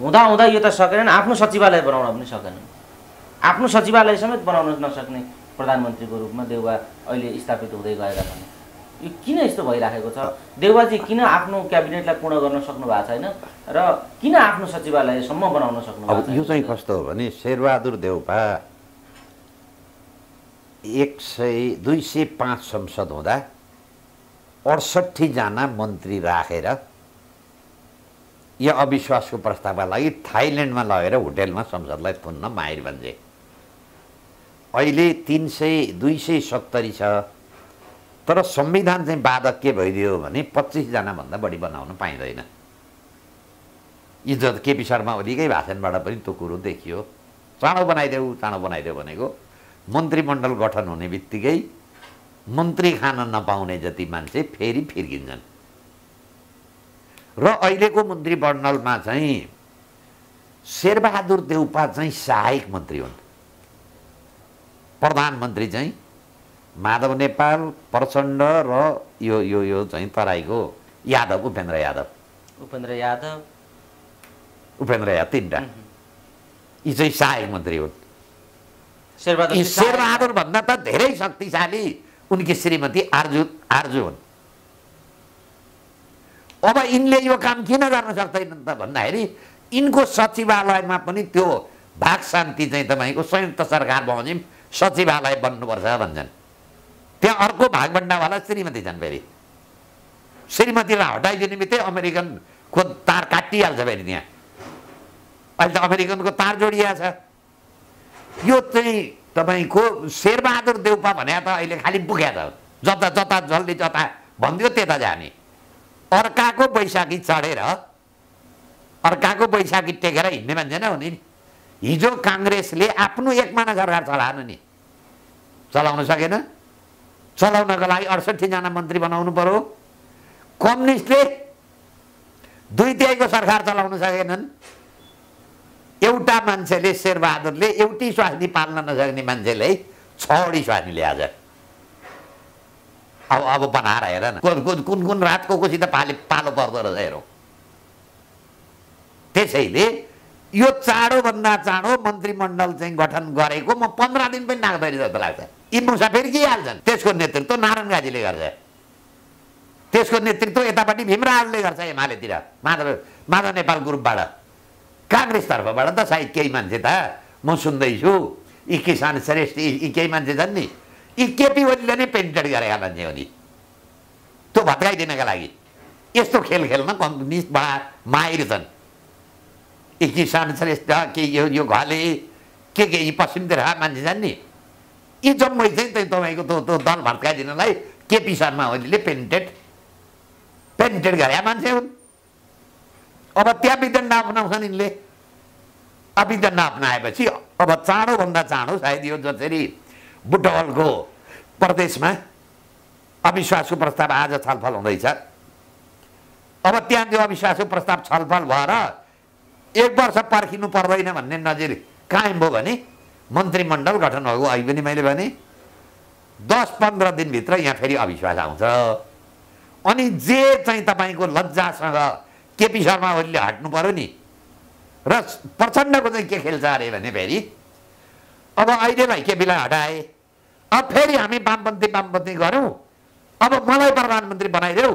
हुँदाहुँदा यो त सकेनन् आफ्नो सचिवालय बनाउन पनि सकेनन् आफ्नो सचिवालय समेत बनाउन नसक्ने प्रधानमन्त्रीको रूपमा देउवा अहिले स्थापित हुँदै गएका छन् यो किन यस्तो भइराखेको छ देउवाजी किन आफ्नो क्याबिनेटलाई पूर्ण गर्न सक्नु भएको छैन र किन आफ्नो सचिवालयसम्म बनाउन सक्नु अब यो चाहिँ कस्तो हो भने शेरबहादुर देउपा एक सय दुई सय पाँच संसद हुँदा अडसट्ठीजना मन्त्री राखेर रा। यो अविश्वासको प्रस्तावका लागि थाइल्यान्डमा लगेर होटेलमा संसदलाई थुन्न माहिर भन्जे अहिले तिन सय दुई सय सत्तरी छ तर संविधान चाहिँ बाधक के भइदियो भने पच्चिसजनाभन्दा बढी बनाउन पाइँदैन इज्जत केपी शर्मा ओलीकै भाषणबाट पनि त्यो कुरो देखियो चाँडो बनाइदेऊ चाँडो बनाइदेऊ भनेको मन्त्रीमण्डल गठन हुने बित्तिकै मन्त्री खान नपाउने जति मान्छे फेरि फिर्किन्छन् र अहिलेको मन्त्री बण्डलमा चाहिँ शेरबहादुर देउपा चाहिँ सहायक मन्त्री हुन् प्रधानमन्त्री चाहिँ माधव नेपाल प्रचण्ड र यो यो यो चाहिँ तराईको यादव उपेन्द्र यादव उपेन्द्र यादव उपेन्द्र यादव तिनवटा यी चाहिँ सहायक मन्त्री हुन् शेरबहादुर शेरबहादुरभन्दा त धेरै शक्तिशाली उनकी श्रीमती आर्जु आर्जु हुन् अब यिनले यो काम किन गर्न सक्दैनन् त भन्दाखेरि यिनको सचिवालयमा पनि त्यो भाग शान्ति चाहिँ तपाईँको संयुक्त सरकार भयो भने सचिवालय बन्नुपर्छ भन्छन् त्यहाँ अर्को भागभन्डावाला श्रीमती छन् फेरि श्रीमतीलाई हटाइदिने बित्तिकै अमेरिकनको तार काटिहाल्छ फेरि त्यहाँ अहिले त अमेरिकनको तार जोडिया छ यो चाहिँ तपाईँको शेरबहादुर देउपा भने त अहिले खालि बुख्या त जता जता जसले जता भनिदियो त्यता जाने अर्काको बैशाखी चढेर अर्काको बैशाखी टेकेर हिँड्ने मान्छे नै हुने नि हिजो काङ्ग्रेसले आफ्नो एक माना सरकार चलाएन नि चलाउन सकेन चलाउनको लागि अडसट्ठीजना मन्त्री बनाउनु पऱ्यो कम्युनिस्टले दुई तिहाईको सरकार चलाउन सकेनन् एउटा मान्छेले शेरबहादुरले एउटै स्वास्नी पाल्न नसक्ने मान्छेलाई छवटी स्वास्नी ल्याएछ अब अब बनाएर हेर न कुन कुन रातको कोसित पाले पालो पर्दो रहेछ हेरौँ त्यसैले यो चाँडोभन्दा चाँडो मन्त्रीमण्डल चाहिँ गठन गरेको म पन्ध्र दिन पनि नाग्दाखेरि जस्तो लाग्छ यी मुसा फेरि के हाल्छन् त्यसको नेतृत्व नारायण गाजीले गर्छ त्यसको नेतृत्व यतापट्टि भीमराजले गर्छ एमालेतिर माधव माधव नेपाल ग्रुपबाट काङ्ग्रेसतर्फबाट त सायद केही मान्छे त म सुन्दैछु यी किसान श्रेष्ठ यी केही मान्छे छन् नि यी केपी ओलीले नै पेन्टेड गरेका मान्छे हो नि त्यो भत्काइदिनका लागि यस्तो खेल खेल्न कम्युनिस्ट बा माहिर छन् यी किसान श्रेष्ठ के यो यो घले के के यी पश्चिमतिर मान्छे छन् नि यी जम्मै चाहिँ त्यही तपाईँको त्यो त्यो दल भत्काइदिनलाई केपी शर्मा ओलीले पेन्टेड पेन्टेड गरेका मान्छे हुन् अब त्यहाँ विधान नाप्नाउँछन् यिनले अभिधान नाप्नाएपछि अब चाँडोभन्दा चाँडो सायद यो जसरी बुटवलको प्रदेशमा अविश्वासको प्रस्ताव आज छलफल हुँदैछ अब त्यहाँ त्यो अविश्वासको प्रस्ताव छलफल भएर एक वर्ष पर्खिनु पर्दैन भन्ने नजिर कायम भयो भने मन्त्रीमण्डल गठन भएको अहिले पनि मैले भने दस पन्ध्र दिनभित्र यहाँ फेरि अविश्वास आउँछ अनि जे चाहिँ तपाईँको लज्जासँग केपी शर्मा ओलीले हट्नु पऱ्यो नि र प्रचण्डको चाहिँ के खेल्छ अरे भने फेरि अब अहिलेलाई केपीलाई हटाए अब फेरि हामी वामपन्थी वामपन्थी गऱ्यौँ अब मलाई प्रधानमन्त्री बनाइदेऊ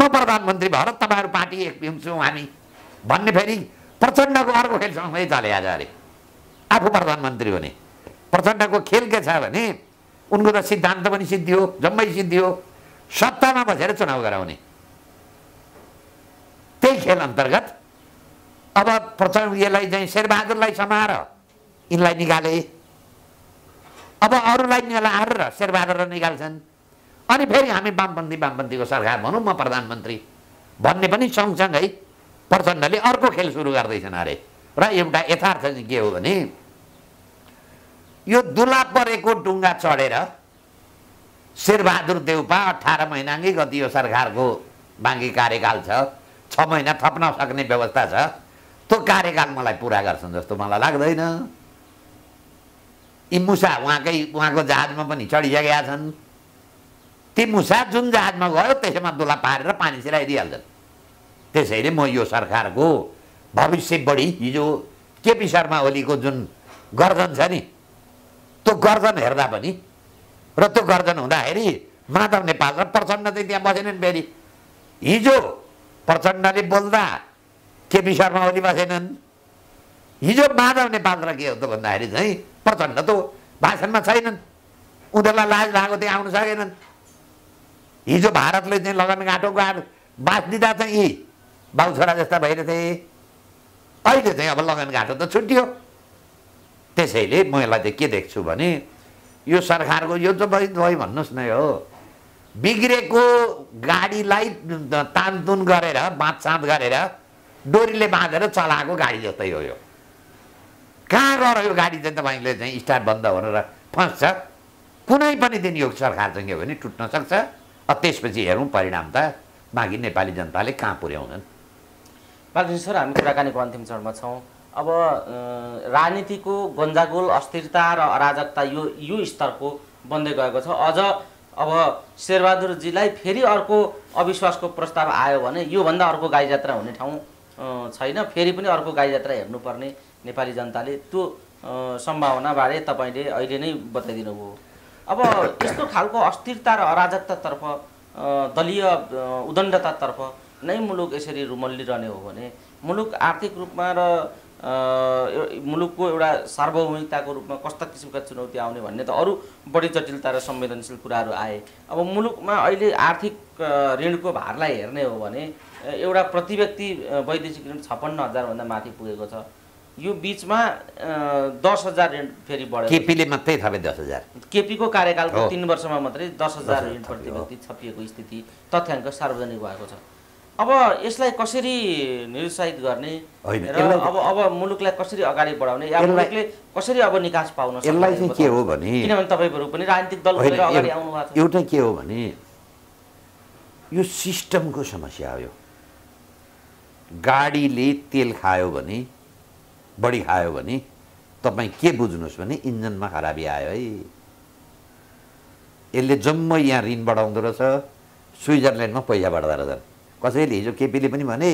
म प्रधानमन्त्री भएर तपाईँहरू पार्टी एक हुन्छौँ हामी भन्ने फेरि प्रचण्डको अर्को खेल सँगै चले आज अरे आफू प्रधानमन्त्री हुने प्रचण्डको खेल के छ भने उनको त सिद्धान्त पनि सिद्धियो जम्मै सिद्धियो सत्तामा बसेर चुनाव गराउने त्यही खेल अन्तर्गत अब प्रचण्ड यसलाई चाहिँ शेरबहादुरलाई समाएर यिनलाई निकाले अब अरूलाई निलाएर शेरबहादुर र शेरबहादुरलाई निकाल्छन् अनि फेरि हामी वामपन्थी वामपन्थीको सरकार भनौँ म प्रधानमन्त्री भन्ने पनि सँगसँगै प्रचण्डले अर्को खेल सुरु गर्दैछन् अरे र एउटा यथार्थ चाहिँ के हो भने यो दुला परेको डुङ्गा चढेर शेरबहादुर देउपा अठार महिनाकै गति यो सरकारको बाँकी कार्यकाल छ छ महिना थप्न सक्ने व्यवस्था छ त्यो कार्यकाल मलाई पुरा गर्छन् जस्तो मलाई लाग्दैन यी मुसा उहाँकै उहाँको जहाजमा पनि चढिसकेका छन् ती मुसा जुन जहाजमा गयो त्यसैमा दुला पारेर पानी सिराइदिइहाल्छन् त्यसैले म यो सरकारको भविष्य बढी हिजो केपी शर्मा ओलीको जुन गर्दन छ नि त्यो गर्दन हेर्दा पनि र त्यो गर्दन हुँदाखेरि माधव नेपाल र प्रचण्ड चाहिँ त्यहाँ बसेनन् फेरि हिजो प्रचण्डले बोल्दा केपी शर्मा ओली बसेनन् हिजो माधव नेपाल र के हो त भन्दाखेरि चाहिँ प्रचण्ड त भाषणमा छैनन् उनीहरूलाई लाज लागेको त्यहाँ आउनु सकेनन् हिजो भारतले चाहिँ लगन लगनघाटो गाड बाँच दिँदा चाहिँ यी बाउ छोरा जस्ता भइरहेथे अहिले चाहिँ अब लगन लगनघाटो त छुट्यो त्यसैले म यसलाई चाहिँ के देख्छु भने यो सरकारको यो त भयो भन्नुहोस् न यो बिग्रेको गाडीलाई तानतुन गरेर बाँधसाँध गरेर डोरीले बाँधेर चलाएको गाडी जस्तै हो यो कहाँ गएर यो गाडी चाहिँ तपाईँले चाहिँ स्टार्ट बन्द भनेर फस्छ कुनै पनि दिन यो सरकार चाहिँ के भने टुट्न सक्छ त्यसपछि हेरौँ परिणाम त बाँकी नेपाली जनताले कहाँ पुर्याउँछन् सर हामी कुराकानीको अन्तिम चरणमा छौँ अब राजनीतिको गन्जागोल अस्थिरता र अराजकता यो यो स्तरको बन्दै गएको छ अझ अब शेरबहादुरजीलाई फेरि अर्को अविश्वासको प्रस्ताव आयो भने योभन्दा अर्को गाई जात्रा हुने ठाउँ छैन फेरि पनि अर्को गाई जात्रा हेर्नुपर्ने नेपाली जनताले त्यो सम्भावनाबारे तपाईँले अहिले नै बताइदिनुभयो अब यस्तो खालको अस्थिरता र अराजकतातर्फ दलीय उदण्डतातर्फ नै मुलुक यसरी रुमल्लिरहने हो भने मुलुक आर्थिक रूपमा र मुलुकको एउटा सार्वभौमिकताको रूपमा कस्ता किसिमका चुनौती आउने भन्ने त अरू बढी जटिलता र संवेदनशील कुराहरू आए अब मुलुकमा अहिले आर्थिक ऋणको भारलाई हेर्ने हो भने एउटा प्रति व्यक्ति वैदेशिक ऋण छप्पन्न हजारभन्दा माथि पुगेको छ यो बिचमा दस हजार ऋण फेरि बढ्यो केपीले मात्रै थपे दस हजार केपीको कार्यकालको तिन वर्षमा मात्रै दस हजार ऋण प्रति व्यक्ति छपिएको स्थिति तथ्याङ्क सार्वजनिक भएको छ अब यसलाई कसरी निरुत्साहित गर्ने होइन अब अब मुलुकलाई कसरी अगाडि बढाउने या मुलुकले कसरी अब निकास पाउन यसलाई चाहिँ के हो भने किनभने तपाईँहरू पनि राजनीतिक दल अगाडि आउनु एउटा के हो भने यो सिस्टमको समस्या हो यो गाडीले तेल खायो भने बढी खायो भने तपाईँ के बुझ्नुहोस् भने इन्जनमा खराबी आयो है यसले जम्मै यहाँ ऋण बढाउँदो रहेछ स्विजरल्यान्डमा पैसा बढ्दो रहेछ कसैले हिजो केपीले पनि भने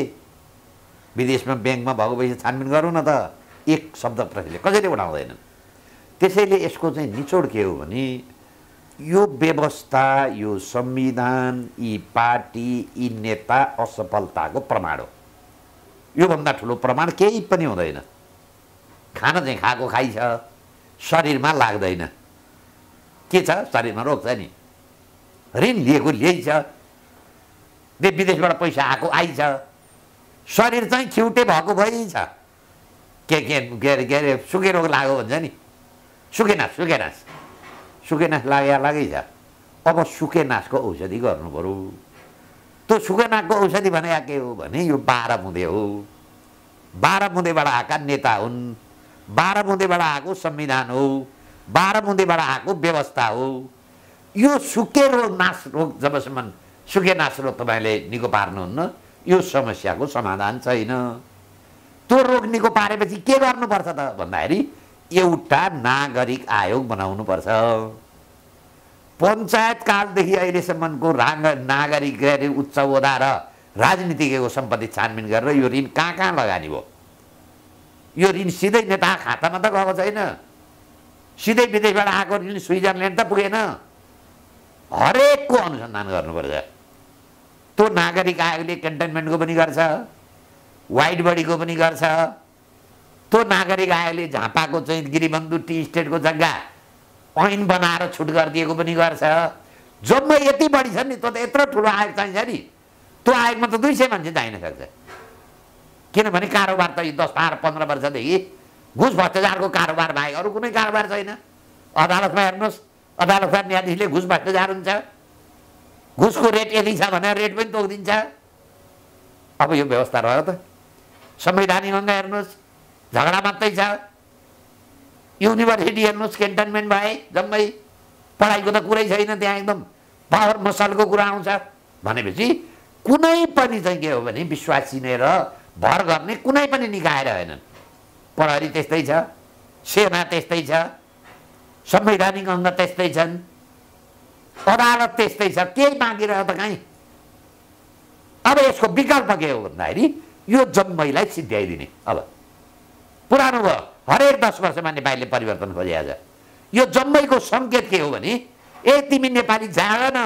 विदेशमा ब्याङ्कमा भएको पैसा छानबिन गरौँ न त एक शब्द प्रतिले कसैले उठाउँदैनन् त्यसैले यसको चाहिँ निचोड के हो भने यो व्यवस्था यो संविधान यी पार्टी यी नेता असफलताको प्रमाण हो योभन्दा ठुलो प्रमाण केही पनि हुँदैन खाना चाहिँ खाएको खाइछ शरीरमा लाग्दैन के छ शरीरमा रोक्छ नि ऋण लिएको लिएछ दे विदेशबाट पैसा आएको आइन्छ शरीर चाहिँ छिउटे भएको भइन्छ के के के अरे के अरे सुके रोग लाग्यो भन्छ नि सुकेनास सुकेनास सुकेनास लागे लागै छ अब सुकेनासको औषधि गर्नु पऱ्यो त्यो सुकेनासको औषधि भने के हो भने यो बाह्र बुँदे हो बाह्र बुँदेबाट आएका नेता हुन् बाह्र बुँदेबाट आएको संविधान हो बाह्र बुँदेबाट आएको व्यवस्था हो यो सुके रोग नास रोग जबसम्म सुकेनास्रो तपाईँले निको पार्नुहुन्न यो समस्याको समाधान छैन त्यो रोग निको पारेपछि के गर्नुपर्छ त भन्दाखेरि एउटा नागरिक आयोग बनाउनुपर्छ पञ्चायतकालदेखि अहिलेसम्मको राग नागरिक उच्च ओदा र राजनीतिको सम्पत्ति छानबिन गरेर यो ऋण कहाँ कहाँ लगानी भयो यो ऋण सिधै नेता खातामा त गएको छैन सिधै विदेशबाट आएको ऋण स्विजरल्यान्ड त पुगेन हरेकको अनुसन्धान गर्नुपर्छ त्यो नागरिक आयोगले क्यान्टोनमेन्टको पनि गर्छ वाइट बडीको पनि गर्छ त्यो नागरिक आयोगले झापाको चाहिँ गिरिबन्धु टी स्टेटको जग्गा ऐन बनाएर छुट गरिदिएको पनि गर्छ जम्मै यति बढी छ नि त यत्रो ठुलो आयोग चाहिन्छ नि त्यो आयोगमा त दुई सय मान्छे चाहिन सक्छ किनभने कारोबार त यो दस बाह्र पन्ध्र वर्षदेखि घुस भ्रष्टाचारको कारोबार बाहेक अरू कुनै कारोबार छैन अदालतमा हेर्नुहोस् अदालतमा न्यायाधीशले घुस भ्रष्टाचार हुन्छ घुसको रेट यति छ भनेर रेट पनि तोकिदिन्छ अब यो व्यवस्था रह्यो त संवैधानिक अङ्ग हेर्नुहोस् झगडा मात्रै छ युनिभर्सिटी हेर्नुहोस् क्यान्टोनमेन्ट भए जम्मै पढाइको त कुरै छैन त्यहाँ एकदम पावर मसलको कुरा आउँछ भनेपछि कुनै पनि चाहिँ के हो भने विश्वास चिनेर भर गर्ने कुनै पनि निकायहरू होइनन् प्रहरी त्यस्तै छ सेना त्यस्तै छ संवैधानिक अङ्ग त्यस्तै छन् अदालत त्यस्तै छ केही मागिरह त कहीँ अब यसको विकल्प के हो भन्दाखेरि यो जम्मैलाई सिद्ध्याइदिने अब पुरानो भयो हरेक दस वर्षमा नेपालीले परिवर्तन खोजिहाल्छ यो जम्मैको सङ्केत के हो भने ए तिमी नेपाली जाँदैन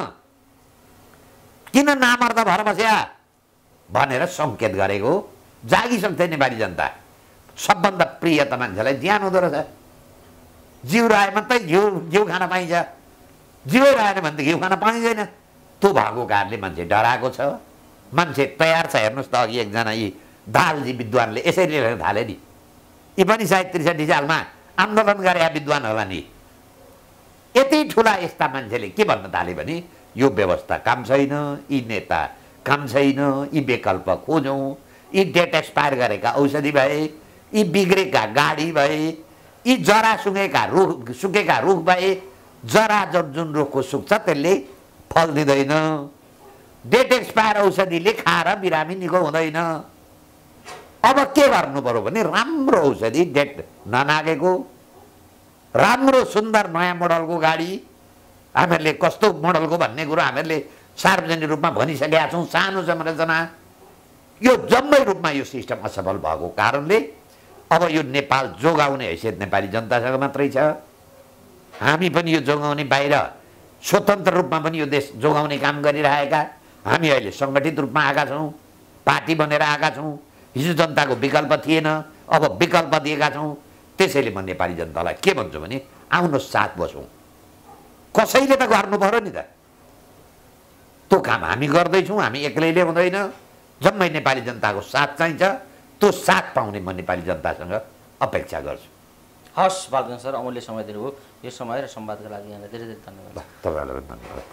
किन नामर्द भएर बस्या भनेर सङ्केत गरेको जागिसक्थ्यो नेपाली जनता सबभन्दा प्रिय त मान्छेलाई ज्यान हुँदो रहेछ जिउ रायो मात्रै घिउ जिउ खान पाइन्छ जिरो आएन भनेदेखि खान पाइँदैन त्यो भएको कारणले मान्छे डराएको छ मान्छे तयार छ हेर्नुहोस् त अघि एकजना यी दालजी विद्वानले यसरी लेख्न थाले नि यी पनि सायद त्रिसठी सालमा आन्दोलन गरेका विद्वान होला नि यति ठुला यस्ता मान्छेले के भन्न थाले भने यो व्यवस्था काम छैन यी नेता काम छैन यी विकल्प खोजौँ यी डेट एक्सपायर गरेका औषधि भए यी बिग्रेका गाडी भए यी जरा सुकेका रुख सुकेका रुख भए जरा जुन रोगको सुख छ त्यसले फल दिँदैन डेट एक्सपायर औषधिले खाएर बिरामी निको हुँदैन अब के गर्नु पऱ्यो भने राम्रो औषधि डेट ननागेको राम्रो सुन्दर नयाँ मोडलको गाडी हामीहरूले कस्तो मोडलको भन्ने कुरो हामीहरूले सार्वजनिक रूपमा भनिसकेका छौँ सानो संरचना यो जम्मै रूपमा यो सिस्टम असफल भएको कारणले अब यो नेपाल जोगाउने हैसियत नेपाली जनतासँग मात्रै छ हामी पनि यो जोगाउने बाहिर स्वतन्त्र रूपमा पनि यो देश जोगाउने काम गरिरहेका हामी अहिले सङ्गठित रूपमा आएका छौँ पार्टी बनेर आएका छौँ हिजो जनताको विकल्प थिएन अब विकल्प दिएका छौँ त्यसैले म नेपाली जनतालाई के भन्छु भने आउनु साथ बसौँ कसैले त गर्नु पऱ्यो नि त त्यो काम हामी गर्दैछौँ हामी एक्लैले हुँदैन जम्मै नेपाली जनताको साथ चाहिन्छ त्यो साथ पाउने म नेपाली जनतासँग अपेक्षा गर्छु हस् बालकृष्ण सर अमूल्य समय दिनुभयो यो समय र संवादका लागि यहाँलाई धेरै धेरै धन्यवाद तपाईँहरूलाई पनि धन्यवाद